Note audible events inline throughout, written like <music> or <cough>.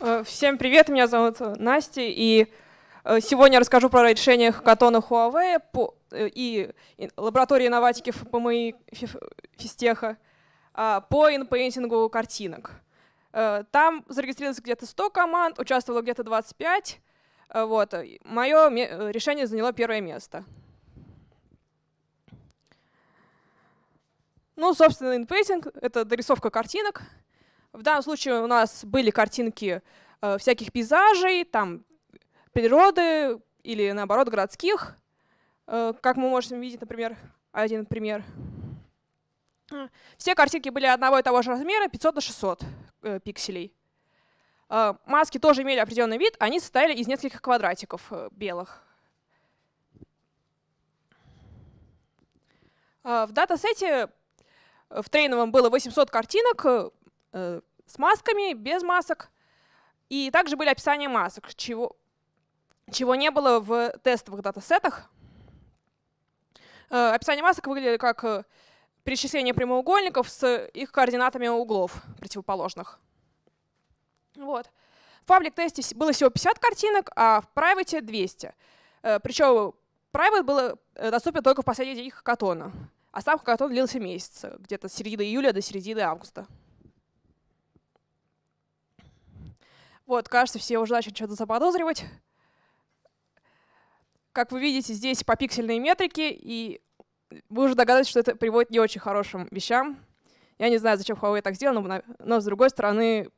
Э, всем привет, меня зовут э, Настя, и э, сегодня я расскажу про решение Катона Huawei и лаборатории инноватики ФПМИ Фистеха по инпейнтингу картинок. Там зарегистрировалось где-то 100 команд, участвовало где-то 25. Вот. Мое решение заняло первое место. Ну, собственно, инпейнтинг — это дорисовка картинок — в данном случае у нас были картинки э, всяких пейзажей, там природы или, наоборот, городских, э, как мы можем видеть, например, один пример. Э, все картинки были одного и того же размера, 500 на 600 э, пикселей. Э, маски тоже имели определенный вид, они состояли из нескольких квадратиков э, белых. Э, в датасете э, в трейновом было 800 картинок, э, Э, с масками, без масок. И также были описания масок, чего, чего не было в тестовых датасетах. Э, описание масок выглядели как э, перечисление прямоугольников с их координатами углов противоположных. Вот. В паблик-тесте было всего 50 картинок, а в прайвете 200. Причем Private был доступен только в последний день хакатона, а сам хакатон длился месяц, где-то с середины июля до середины августа. Вот, кажется, все уже начали что-то заподозривать. Как вы видите, здесь по пиксельной метрике и вы уже догадались, что это приводит к не очень хорошим вещам. Я не знаю, зачем Huawei так сделал, но, но с другой стороны,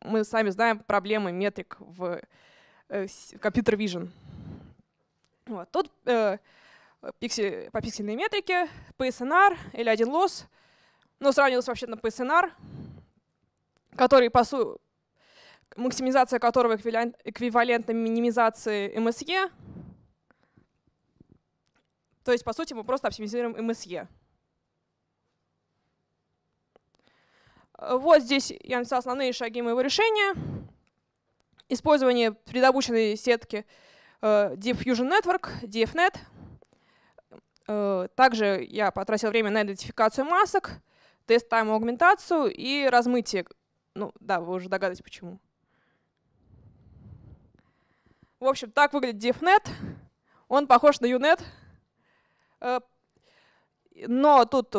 мы сами знаем проблемы метрик в э, компьютер Vision. Вот. Тут э, пиксель, по пиксельной метрике PSNR или один лосс, но сравнивалось вообще на PSNR, который по, су максимизация которого эквивалентна минимизации MSE, То есть, по сути, мы просто оптимизируем MSE. Вот здесь я написал основные шаги моего решения. Использование предобученной сетки э, Diffusion Network, DFNet. Э, также я потратил время на идентификацию масок, тест-тайм-аугментацию и размытие. Ну да, вы уже догадались, почему. В общем, так выглядит DiffNet. Он похож на UNet. Э, но тут,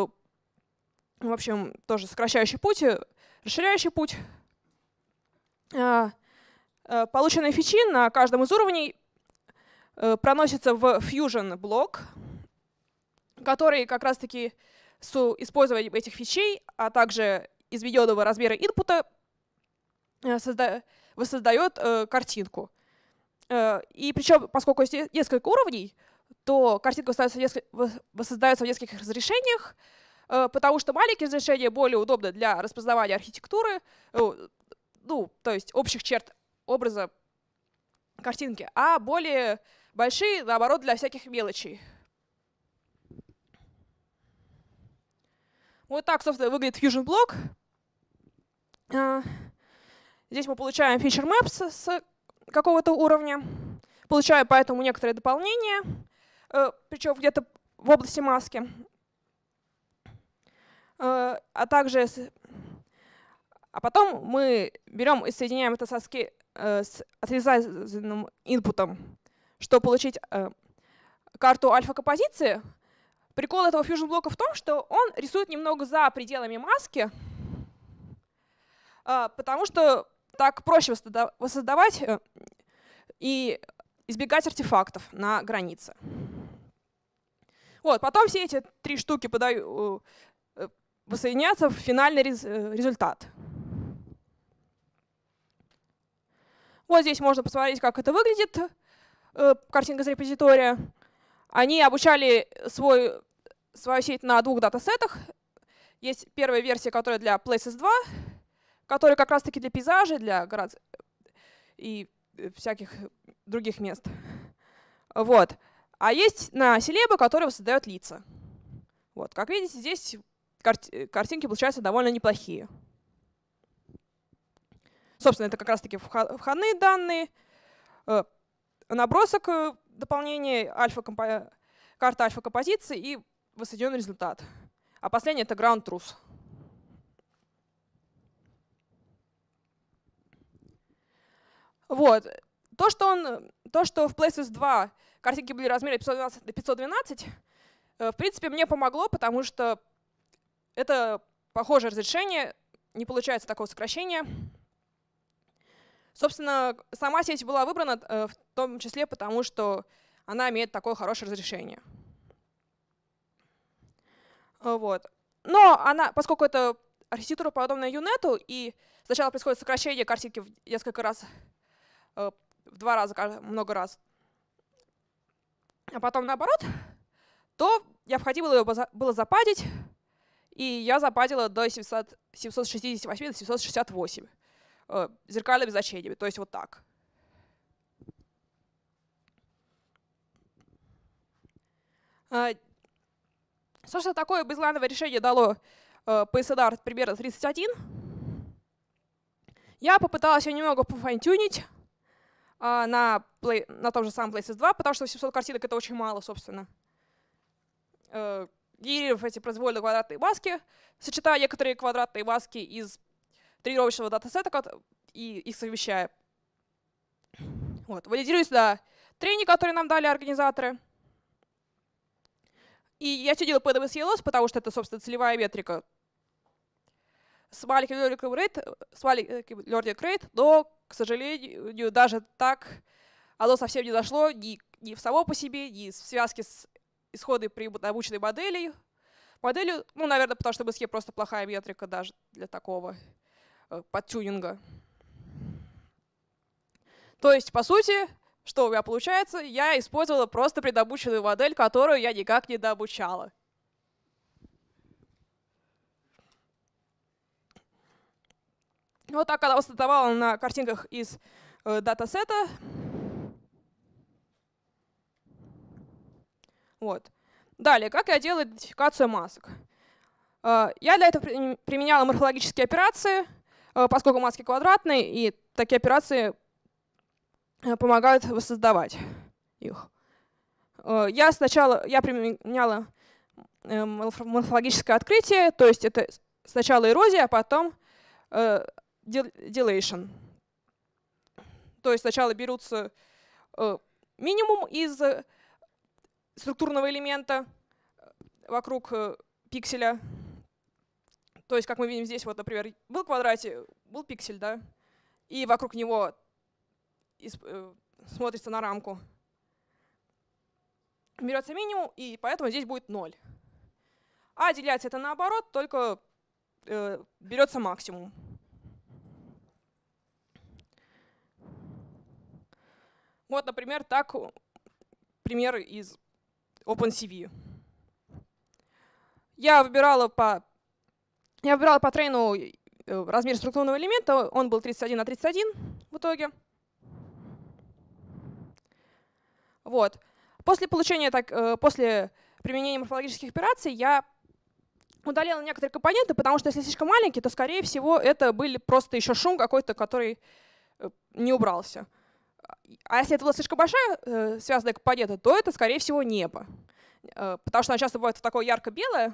в общем, тоже сокращающий путь, э, расширяющий путь. Э, полученные фичи на каждом из уровней проносятся в Fusion блок, который как раз-таки с использованием этих фичей, а также из видеоного размера инпута воссоздает картинку. Э, и причем, поскольку есть несколько уровней, то картинка создается в нескольких разрешениях, э, потому что маленькие разрешения более удобны для распознавания архитектуры, э, ну, то есть общих черт образа картинки, а более большие, наоборот, для всяких мелочей. Вот так, собственно, выглядит Fusion Block. Здесь мы получаем Feature Maps с какого-то уровня, получаю поэтому некоторые дополнения, э, причем где-то в области маски, э, а также а потом мы берем и соединяем это со ски, э, с отрезанным инпутом, чтобы получить карту альфа-композиции. Прикол этого фьюжн блока в том, что он рисует немного за пределами маски, потому что так проще воссоздавать э, и избегать артефактов на границе. Вот, потом все эти три штуки подаю, э, воссоединятся в финальный э, результат. Вот здесь можно посмотреть, как это выглядит, картинка из репозитория. Они обучали свой, свою сеть на двух датасетах. Есть первая версия, которая для Places 2, который как раз-таки для пейзажей, для город и э, всяких других мест. Вот. А есть на селебы, которые создают лица. Вот. Как видите, здесь карти э, картинки получаются довольно неплохие. Собственно, это как раз-таки входные данные, э, набросок дополнения, альфа карта альфа-композиции и воссоединенный результат. А последний — это ground truth. Вот. То, что, он, э, то, что в Places 2 картинки были размера 512 до 512, в принципе, мне помогло, потому что это похожее разрешение, не получается такого сокращения. Собственно, сама сеть была выбрана э, в том числе потому, что она имеет такое хорошее разрешение. Вот. Но она, поскольку это архитектура подобная Юнету, и сначала происходит сокращение картинки в несколько раз Э, в два раза, много раз, а потом наоборот, то необходимо ее было западить, и я западила до 700, 768 до 768 э, зеркальными значениями, то есть вот так. Э, собственно, такое безглавное решение дало э, PSNR примерно 31. Я попыталась ее немного пофантюнить, а, на, play, на том же самом PlayStation 2, потому что 800 картинок — это очень мало, собственно. Э, эти произвольные квадратные маски, сочетая некоторые квадратные маски из тренировочного датасета и их совмещая. Вот, валидирую сюда трени, которые нам дали организаторы. И я все делаю по потому что это, собственно, целевая метрика с маленьким лёриком Рейд, э, с маленьким лёриком Рейд, но, к сожалению, даже так оно совсем не дошло ни, ни в само по себе, ни в связке с исходной при обученной модели. Моделью, ну, наверное, потому что в иске просто плохая метрика даже для такого э, подтюнинга. То есть, по сути, что у меня получается? Я использовала просто предобученную модель, которую я никак не дообучала. Вот так она стартовала на картинках из э, датасета. Вот. Далее, как я делаю идентификацию масок? Э, я для этого применяла морфологические операции, э, поскольку маски квадратные, и такие операции э, помогают воссоздавать их. Э, я сначала я применяла э, морфологическое открытие, то есть это сначала эрозия, а потом dilation. То есть сначала берутся э, минимум из э, структурного элемента э, вокруг пикселя. То есть, как мы видим здесь, вот, например, был квадрате, был пиксель, да, и вокруг него смотрится на рамку. Берется минимум, и поэтому здесь будет 0. А делять это наоборот, только э, берется максимум. Вот, например, так э, пример из OpenCV. Я выбирала по, я выбирала по трейну э, размер структурного элемента, он был 31 на 31 в итоге. Вот. После получения, так, э, после применения морфологических операций я удалила некоторые компоненты, потому что если слишком маленькие, то, скорее всего, это были просто еще шум какой-то, который не убрался. А если это была слишком большая э, связанная компонента, то это, скорее всего, небо. Э, потому что оно часто бывает такое ярко-белое,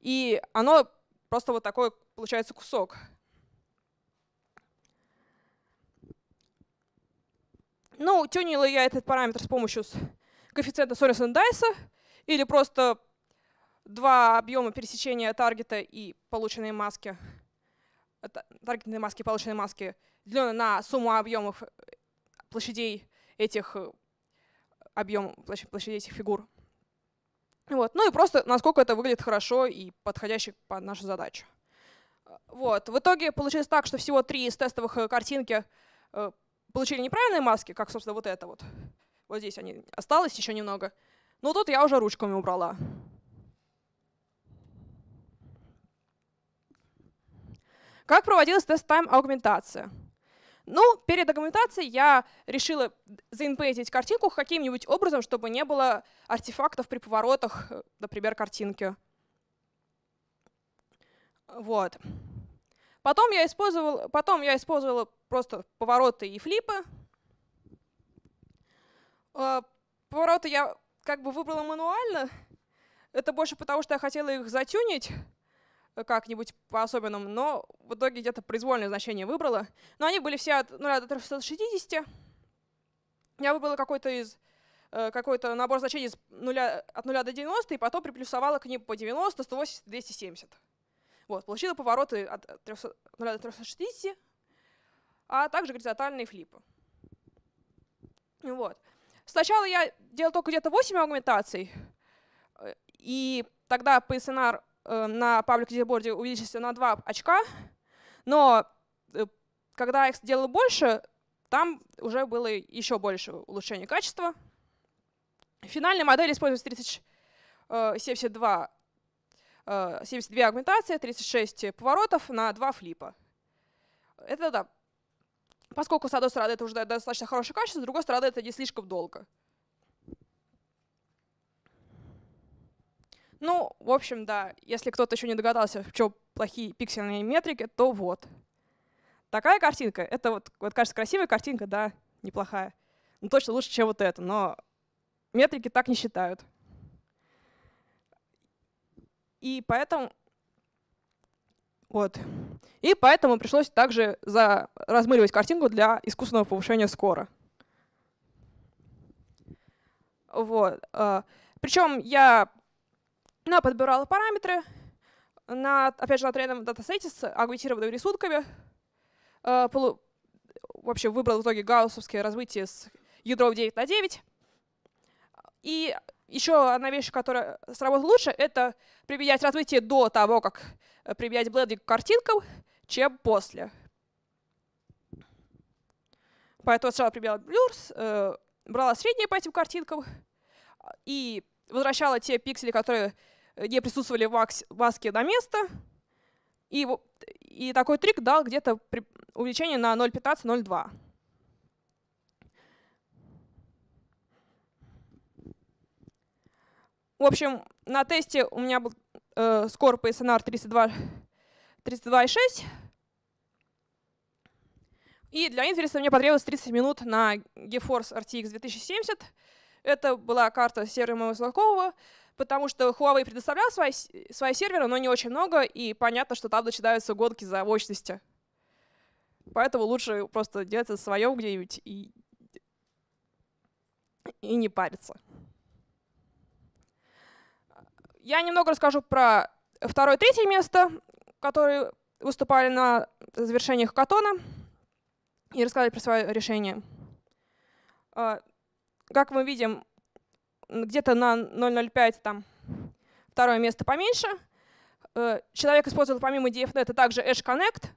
и оно просто вот такой, получается, кусок. Ну, тюнила я этот параметр с помощью коэффициента Сорисон Дайса, или просто два объема пересечения таргета и полученные маски, э, таргетные маски и полученные маски, деленные на сумму объемов площадей этих э, объем площадей этих фигур. Вот. Ну и просто, насколько это выглядит хорошо и подходящий под нашу задачу. Вот. В итоге получилось так, что всего три из тестовых э, картинки э, получили неправильные маски, как, собственно, вот это вот. Вот здесь они осталось еще немного. Но тут я уже ручками убрала. Как проводилась тест-тайм-аугментация? Ну, перед документацией я решила заинпейтить картинку каким-нибудь образом, чтобы не было артефактов при поворотах, э, например, картинки. Вот. Потом я использовала, потом я использовала просто повороты и флипы. Э, повороты я как бы выбрала мануально. Это больше потому, что я хотела их затюнить как-нибудь по-особенному, но в итоге где-то произвольное значение выбрала. Но они были все от 0 до 360. Я выбрала какой-то из э, какой-то набор значений с 0, от 0 до 90, и потом приплюсовала к ним по 90, 180, 270. Вот, получила повороты от 300, 0 до 360, а также горизонтальные флипы. Вот. Сначала я делал только где-то 8 аугментаций, э, и тогда PSNR Э, на паблик лидерборде увеличился на 2 очка, но э, когда я их делал больше, там уже было еще больше улучшения качества. Финальная модель модели используется 30, 72, 72 агментации, 36 поворотов на 2 флипа. Это да. Поскольку, с одной стороны, это уже достаточно хорошее качество, с другой стороны, это не слишком долго. Ну, в общем, да, если кто-то еще не догадался, в чем плохие пиксельные метрики, то вот. Такая картинка, это вот, вот кажется, красивая картинка, да, неплохая. Ну, точно лучше, чем вот это, но метрики так не считают. И поэтому вот. И поэтому пришлось также за... размыливать картинку для искусственного повышения скора. Вот. Э. Причем я она подбирала параметры, на, опять же, на тренном датасете с агментированными рисунками, э, полу, вообще выбрал в итоге гауссовское развитие с ядром 9 на 9. И еще одна вещь, которая сработала лучше, это применять развитие до того, как применять блендинг к картинкам, чем после. Поэтому сначала применяла блюрс, э, брала средние по этим картинкам и возвращала те пиксели, которые где присутствовали вакс, васки на место. И, и такой трик дал где-то увеличение на 0,15-0,2. В общем, на тесте у меня был э, скор по SNR 32,6. и для интереса мне потребовалось 30 минут на GeForce RTX 2070. Это была карта сервера моего Слакова потому что Huawei предоставлял свои, свои серверы, но не очень много, и понятно, что там начинаются гонки за мощности. Поэтому лучше просто делать это своем где-нибудь и, и не париться. Я немного расскажу про второе и третье место, которые выступали на завершении хакатона и рассказали про свое решение. А, как мы видим, где-то на 0,05 там второе место поменьше. Э, человек использовал помимо DFNet также Edge Connect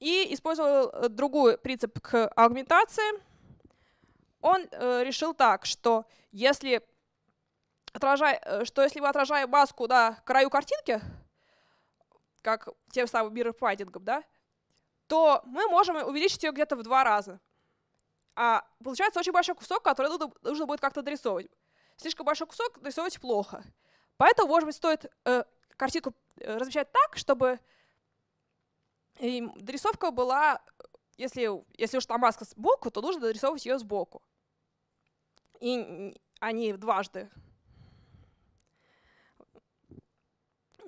и использовал э, другой принцип к аргументации. Он э, решил так, что если, отражая, что если вы отражая маску на краю картинки, как тем самым миропройдингом, да, то мы можем увеличить ее где-то в два раза. А получается очень большой кусок, который нужно, будет как-то дорисовывать. Слишком большой кусок дорисовывать плохо. Поэтому, может быть, стоит э, картинку э, размещать так, чтобы и дорисовка была, если, если уж там маска сбоку, то нужно дорисовывать ее сбоку. И, а не дважды.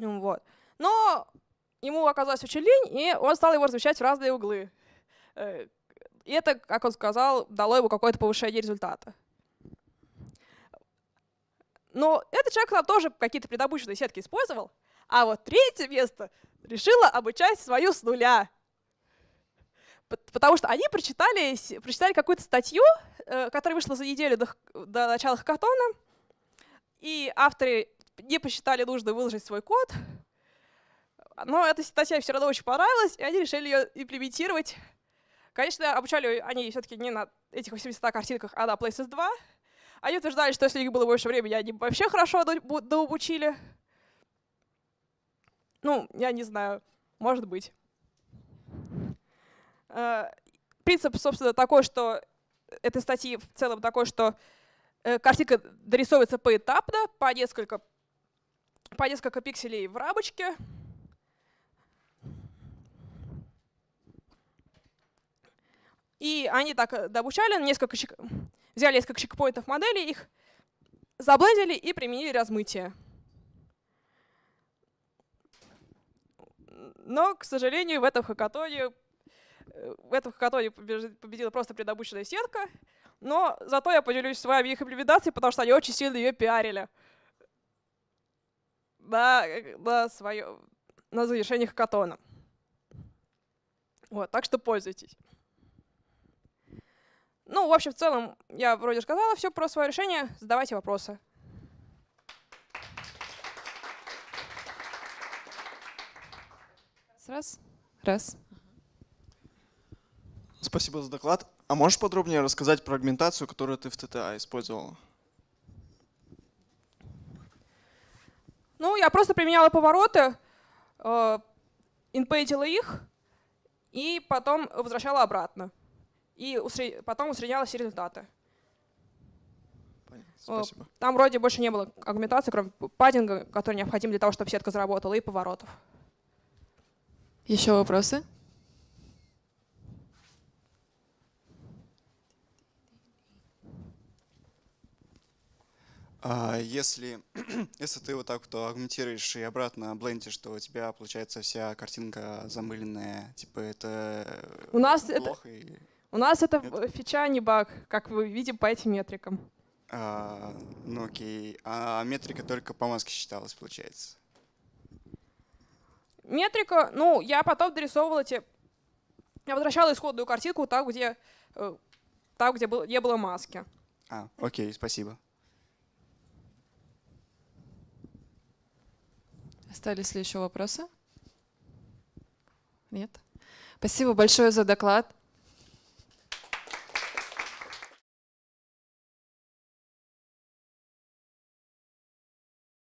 Вот. Но ему оказалось очень лень, и он стал его размещать в разные углы. Э, и это, как он сказал, дало ему какое-то повышение результата. Но этот человек там тоже какие-то предобученные сетки использовал, а вот третье место решило обучать свою с нуля. Потому что они прочитали, прочитали какую-то статью, э, которая вышла за неделю до, до начала хакатона, и авторы не посчитали нужным выложить свой код, но эта статья все равно очень понравилась, и они решили ее имплементировать Конечно, обучали они все-таки не на этих 800 картинках, а на Places 2. Они утверждали, что если у них было больше времени, они вообще хорошо доучили. Ну, я не знаю, может быть. Э, принцип, собственно, такой, что э, этой статьи в целом такой, что э, картинка дорисовывается поэтапно, по несколько, по несколько пикселей в рамочке, И они так э, обучали, несколько чек... взяли несколько чекпоинтов модели, их заблендили и применили размытие. Но, к сожалению, в этом хакатоне, э, в этом хакатоне победила просто предобученная сетка, но зато я поделюсь с вами их имплементацией, потому что они очень сильно ее пиарили на, на, свое, на завершение хакатона. Вот, так что пользуйтесь. Ну, в общем, в целом, я вроде сказала все про свое решение. Задавайте вопросы. Раз. Раз. Спасибо за доклад. А можешь подробнее рассказать про агментацию, которую ты в ТТА использовала? Ну, я просто применяла повороты, э, инпейтила их и потом возвращала обратно и усред... потом усреднялось результаты. Понятно, э, спасибо. Там вроде больше не было аргументации, кроме паддинга, который необходим для того, чтобы сетка заработала, и поворотов. Еще вопросы? А если, <clears throat> если ты вот так вот аргументируешь и обратно блендишь, то у тебя получается вся картинка замыленная, типа это у нас плохо это... или... У нас это, это... фича, а не баг, как вы видим по этим метрикам. А, ну окей. А метрика только по маске считалась, получается? Метрика, ну, я потом дорисовывала те... Я возвращала исходную картинку так где, э, так где был, не было маски. А, окей, спасибо. Остались ли еще вопросы? Нет? Спасибо большое за доклад.